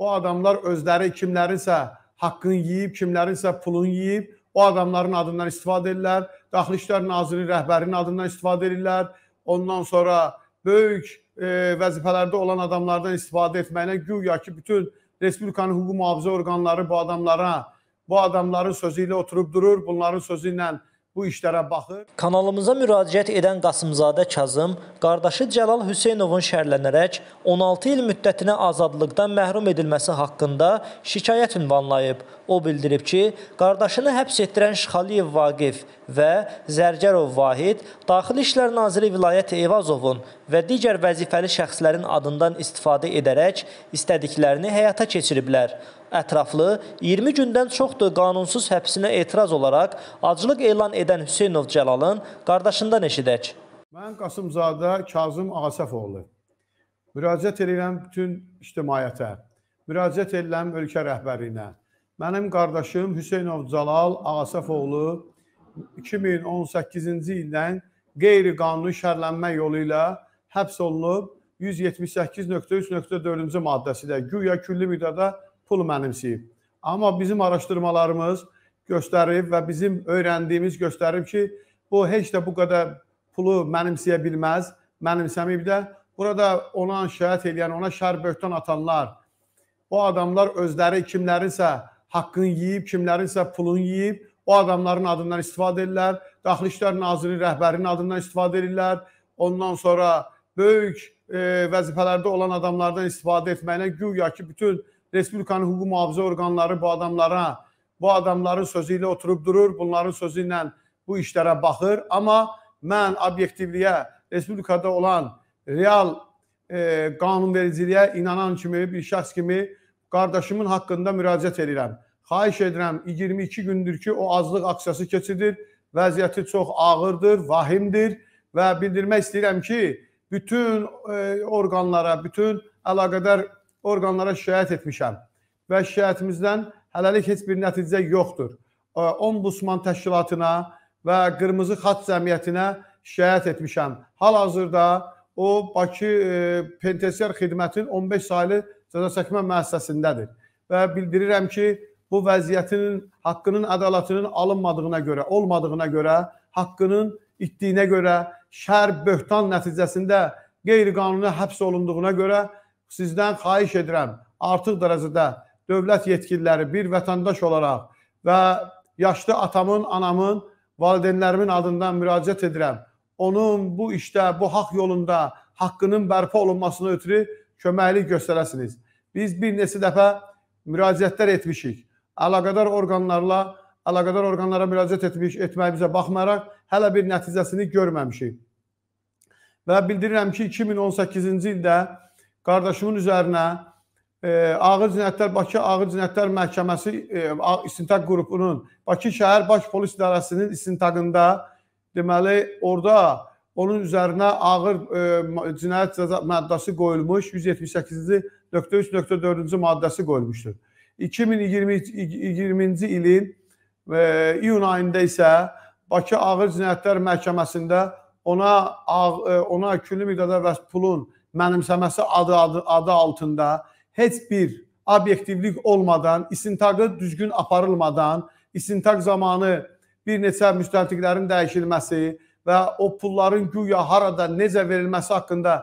O adamlar özləri kimlərinsə haqqını yeyib, kimlərinsə pulunu yeyib, o adamların adından istifadə edirlər. Daxili İşlər Naziri rəhbərinin adından istifadə edirlər. Ondan sonra böyük e, vəzifələrdə olan adamlardan istifadə etməyinə güya ki, bütün Respublikanın hüquq mühafizə orqanları bu adamlara, bu adamların sözü ilə oturub durur, bunların sözü ilə bu işlərə baxır. Kanalımıza müraciət edən Qasımzadə Kazım qardaşı Cəlal Hüseynovun şərlənərək 16 il müddətinə azadlıqdan məhrum edilməsi haqqında şikayət ünvanlayıb. O bildirib ki, qardaşını həbs etdirən Şıxaliyev Vaqif və Zərgərov Vahid, Daxili İşlər Naziri Vilayət Eyvazovun və digər vəzifəli şəxslərin adından istifadə edərək istədiklərini həyata keçiriblər. Ətraflı 20 gündən çoxdur qanunsuz həbsinə etiraz olaraq aclıq elan edən Hüseynov Cəlalın qardaşından eşidək. Mən Qasımzadə Kazım Asifoğlu. Müraciət edirəm bütün ictimaiyyətə. Müraciət edirəm ölkə rəhbərliyinə. Mənim qardaşım Hüseynov Cəlal Asifoğlu 2018-ci ildən qeyri-qanuni şərlənmə yolu ilə həbs olunub 178.3.4-cü maddəsi də güya külli miqdarda pul mənimsəyib. Amma bizim araşdırmalarımız göstərib və bizim öyrəndiyimiz göstərib ki, bu heç də bu qədər pulu mənimsəyə bilməz, mənimsəməyib də. Burada ona şəhət eləyən, ona şər böhtan atanlar, o adamlar özləri kimlərinsə haqqını yeyib, kimlərinsə pulunu yeyib O adamların adından istifadə edirlər. Daxili İşlər Naziri rəhbərinin adından istifadə edirlər. Ondan sonra böyük e, vəzifələrdə olan adamlardan istifadə etməyinə güya ki, bütün Respublikanın hüquq mühafizə orqanları bu adamlara, bu adamların sözü ilə oturub durur, bunların sözü ilə bu işlərə baxır. Amma mən obyektivliyə, Respublikada olan real e, qanunvericiliyə inanan kimi, bir şəxs kimi qardaşımın haqqında müraciət edirəm. Xahiş edirəm, 22 gündür ki, o azlıq aksiyası keçirir. Vəziyyəti çox ağırdır, vahimdir və bildirmək istəyirəm ki, bütün e, orqanlara, bütün əlaqədar orqanlara şikayət etmişəm və şikayətimizdən hələlik heç bir nəticə yoxdur. E, Ombudsman təşkilatına və Qırmızı Xat Cəmiyyətinə şikayət etmişəm. Hal-hazırda o Bakı e, Penitensiar Xidmətinin 15 saylı cəzaçəkmə müəssisəsindədir və bildirirəm ki, bu vəziyyətinin, haqqının, ədalətinin alınmadığına görə, olmadığına görə, haqqının itdiyinə görə, şər, böhtan nəticəsində qeyri-qanuni həbs olunduğuna görə sizdən xahiş edirəm, artıq dərəcədə dövlət yetkililəri bir vətəndaş olaraq və yaşlı atamın, anamın, valideynlərimin adından müraciət edirəm. Onun bu işdə, bu haqq yolunda haqqının bərpa olunmasına ötürü köməklik göstərəsiniz. Biz bir neçə dəfə müraciətlər etmişik əlaqədar orqanlarla, əlaqədar orqanlara müraciət etmiş, etməyimizə baxmayaraq hələ bir nəticəsini görməmişik. Və bildirirəm ki, 2018-ci ildə qardaşımın üzərinə e, Ağır Cinayətlər Bakı Ağır Cinayətlər Məhkəməsi e, istintaq qrupunun Bakı şəhər Baş Polis İdarəsinin istintaqında deməli orada onun üzərinə ağır e, cinayət cəza maddəsi qoyulmuş, 178-ci nöqtə 3.4-cü maddəsi qoyulmuşdur. 2020-ci ilin e, iyun ayında isə Bakı Ağır Cinayətlər Məhkəməsində ona e, ona külli miqdarda vəsf pulun mənimsəməsi adı, adı adı altında heç bir obyektivlik olmadan, istintaqı düzgün aparılmadan, istintaq zamanı bir neçə müstəntiqlərin dəyişilməsi və o pulların güya harada necə verilməsi haqqında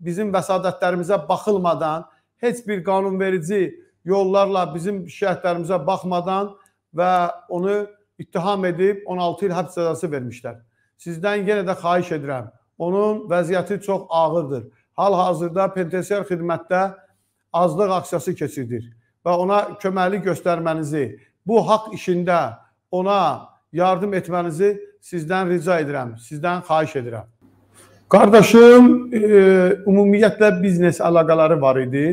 bizim vəsadətlərimizə baxılmadan heç bir qanunverici yollarla bizim şikayətlərimizə baxmadan və onu ittiham edib 16 il həbs cəzası vermişlər. Sizdən yenə də xahiş edirəm. Onun vəziyyəti çox ağırdır. Hal-hazırda penitensiar xidmətdə azlıq aksiyası keçirilir və ona köməkli göstərmənizi, bu haqq işində ona yardım etmənizi sizdən rica edirəm, sizdən xahiş edirəm. Qardaşım, e, ümumiyyətlə biznes əlaqələri var idi.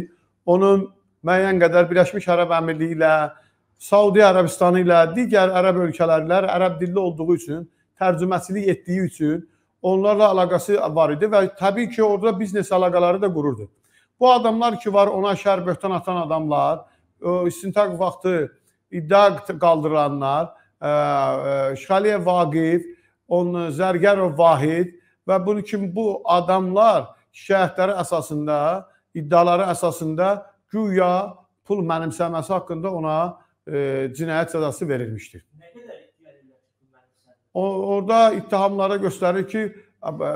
Onun müəyyən qədər Birləşmiş Ərəb Əmirliyi ilə, Saudi Ərəbistanı ilə, digər ərəb ölkələrlə ərəb dilli olduğu üçün, tərcüməçilik etdiyi üçün onlarla əlaqəsi var idi və təbii ki, orada biznes əlaqələri də qururdu. Bu adamlar ki var, ona şər böhtan atan adamlar, istintaq vaxtı iddia qaldıranlar, Şəliyev Vaqif, onun Zərgərov Vahid və bunun kimi bu adamlar şikayətləri əsasında, iddiaları əsasında güya pul mənimsəməsi haqqında ona e, cinayət cəzası verilmişdir. Nə qədər o, orada ittihamlara göstərir ki, e,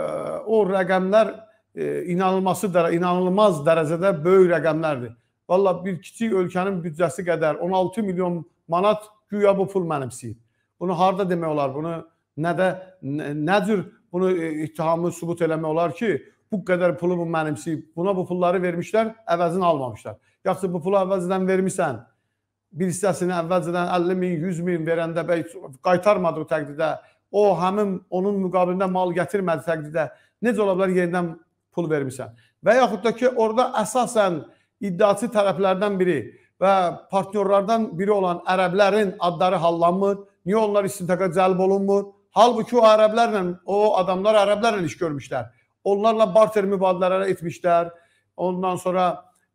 o rəqəmlər e, inanılması dərə, inanılmaz dərəcədə böyük rəqəmlərdir. Valla bir kiçik ölkənin büdcəsi qədər 16 milyon manat güya bu pul mənimsəyib. Bunu harda demək olar? Bunu nə də nə, nə cür bunu e, ittihamı sübut eləmək olar ki, bu qədər pulumu mənimsəyib, buna bu pulları vermişlər, əvəzini almamışlar. Yaxşı bu pulu əvvəzdən vermisən, bir hissəsini əvvəlcədən 50 min, 100 min verəndə bəy qaytarmadığı təqdirdə, o həmin onun müqabilində mal gətirmədi təqdirdə necə ola bilər yenidən pul vermisən? Və yaxud da ki, orada əsasən iddiaçı tərəflərdən biri və partnyorlardan biri olan ərəblərin adları hallanmır. Niyə onlar istintaqa cəlb olunmur? Halbuki o ərəblərlə, o adamlar ərəblərlə iş görmüşlər. Onlarla barter mübadilələr etmişlər. Ondan sonra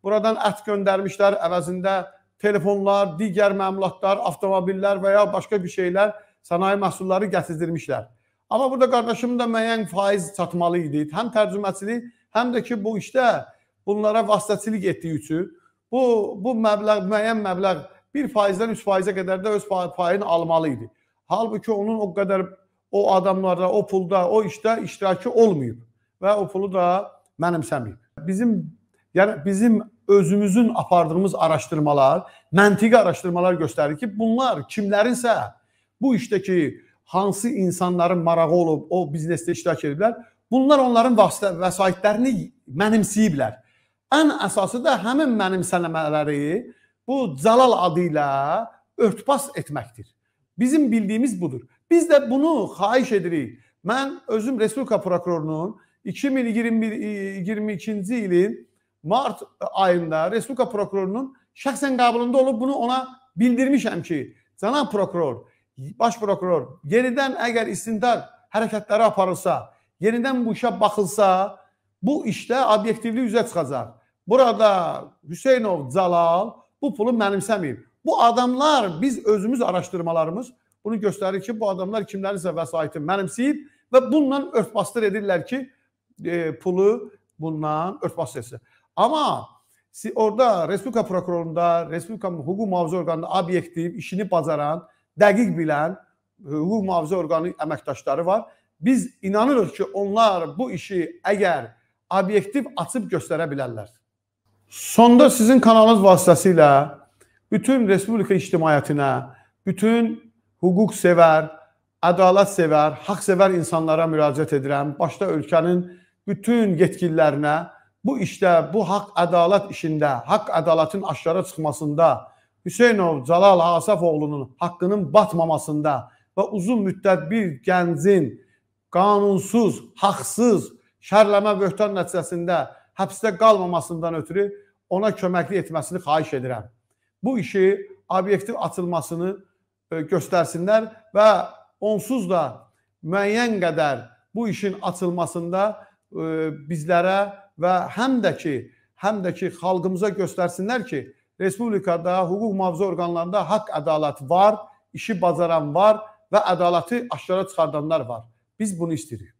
buradan ət göndərmişlər əvəzində telefonlar, digər məmulatlar, avtomobillər və ya başqa bir şeylər, sənaye məhsulları gətirdirmişlər. Amma burada qardaşım da müəyyən faiz çatmalı idi. Həm tərcüməçilik, həm də ki bu işdə bunlara vasitəçilik etdiyi üçün bu bu məbləğ müəyyən məbləğ 1%-dən 3%-ə qədər də öz payını almalı idi. Halbuki onun o qədər o adamlarda, o pulda, o işdə iştirakı olmayıb və o pulu da mənimsəməyib. Bizim yəni bizim özümüzün apardığımız araşdırmalar, məntiqi araşdırmalar göstərir ki, bunlar kimlərinsə bu işdəki hansı insanların marağı olub, o biznesdə iştirak ediblər, bunlar onların vasitə vəsaitlərini mənimsəyiblər. Ən əsası da həmin mənimsələmələri bu Cəlal adı ilə örtbas etməkdir. Bizim bildiyimiz budur. Biz də bunu xahiş edirik. Mən özüm Respublika prokurorunun 2021-22-ci e, ilin mart e, ayında Respublika prokurorunun şəxsən qabılında olub bunu ona bildirmişəm ki, cənab prokuror, baş prokuror yenidən əgər istintaq hərəkətləri aparılsa, yenidən bu işə baxılsa, bu işdə obyektivlik üzə çıxacaq. Burada Hüseynov, Cəlal bu pulu mənimsəməyib. Bu adamlar biz özümüz araşdırmalarımız bunu göstərir ki, bu adamlar kimlərinsə vəsaitini mənimsəyib və bununla örtbasdır edirlər ki, e, pulu bundan örtbas etsin. Amma orada Respublika prokurorunda, Respublika hüquq mühafizə orqanında obyektiv, işini bacaran, dəqiq bilən e, hüquq mühafizə orqanı əməkdaşları var. Biz inanırıq ki, onlar bu işi əgər obyektiv açıb göstərə bilərlər. Sonda sizin kanalınız vasitəsilə bütün respublika ictimaiyyətinə, bütün hüquq sevər, ədalət sevər, haqq sevər insanlara müraciət edirəm. Başda ölkənin bütün yetkililərinə bu işdə, bu haqq ədalət işində, haqq ədalətin aşkara çıxmasında, Hüseynov Cəlal Asafoğlunun haqqının batmamasında və uzun müddət bir gəncin qanunsuz, haqsız şərləmə böhtan nəticəsində həbsdə qalmamasından ötürü ona köməkli etməsini xahiş edirəm. Bu işi obyektiv açılmasını e, göstərsinlər və onsuz da müəyyən qədər bu işin açılmasında E, bizlərə və həm də ki, həm də ki xalqımıza göstərsinlər ki, respublikada hüquq mühafizə orqanlarında haqq ədalət var, işi bacaran var və ədaləti aşkara çıxardanlar var. Biz bunu istəyirik.